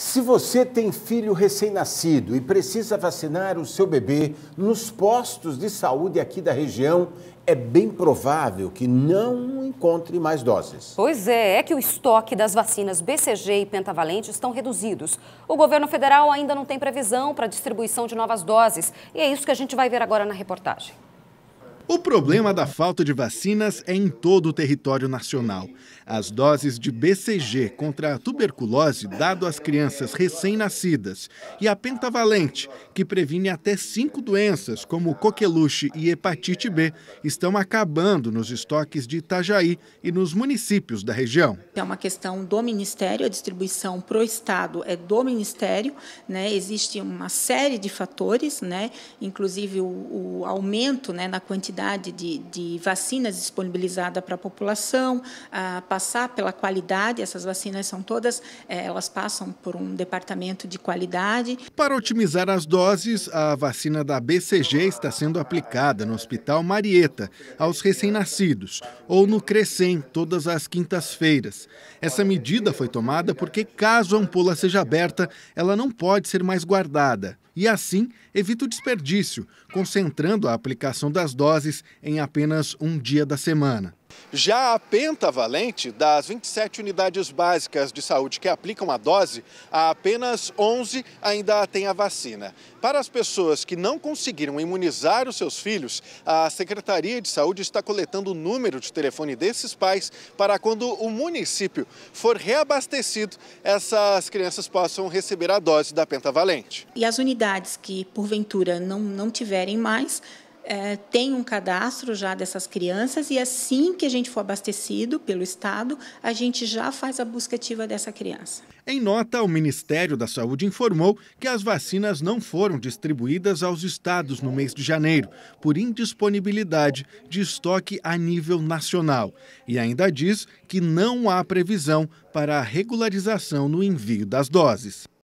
Se você tem filho recém-nascido e precisa vacinar o seu bebê nos postos de saúde aqui da região, é bem provável que não encontre mais doses. Pois é, é que o estoque das vacinas BCG e pentavalente estão reduzidos. O governo federal ainda não tem previsão para a distribuição de novas doses e é isso que a gente vai ver agora na reportagem. O problema da falta de vacinas é em todo o território nacional. As doses de BCG contra a tuberculose dado às crianças recém-nascidas e a pentavalente, que previne até cinco doenças, como coqueluche e hepatite B, estão acabando nos estoques de Itajaí e nos municípios da região. É uma questão do Ministério, a distribuição para o Estado é do Ministério, né? existe uma série de fatores, né? inclusive o, o aumento né, na quantidade quantidade de, de vacinas disponibilizada para a população, a passar pela qualidade, essas vacinas são todas, é, elas passam por um departamento de qualidade. Para otimizar as doses, a vacina da BCG está sendo aplicada no Hospital Marieta aos recém-nascidos ou no Crescem todas as quintas-feiras. Essa medida foi tomada porque caso a ampola seja aberta, ela não pode ser mais guardada e assim evita o desperdício, concentrando a aplicação das doses em apenas um dia da semana. Já a pentavalente, das 27 unidades básicas de saúde que aplicam a dose, há apenas 11 ainda têm a vacina. Para as pessoas que não conseguiram imunizar os seus filhos, a Secretaria de Saúde está coletando o número de telefone desses pais para quando o município for reabastecido, essas crianças possam receber a dose da pentavalente. E as unidades que, porventura, não, não tiverem mais, é, tem um cadastro já dessas crianças e assim que a gente for abastecido pelo Estado, a gente já faz a busca ativa dessa criança. Em nota, o Ministério da Saúde informou que as vacinas não foram distribuídas aos estados no mês de janeiro, por indisponibilidade de estoque a nível nacional. E ainda diz que não há previsão para a regularização no envio das doses.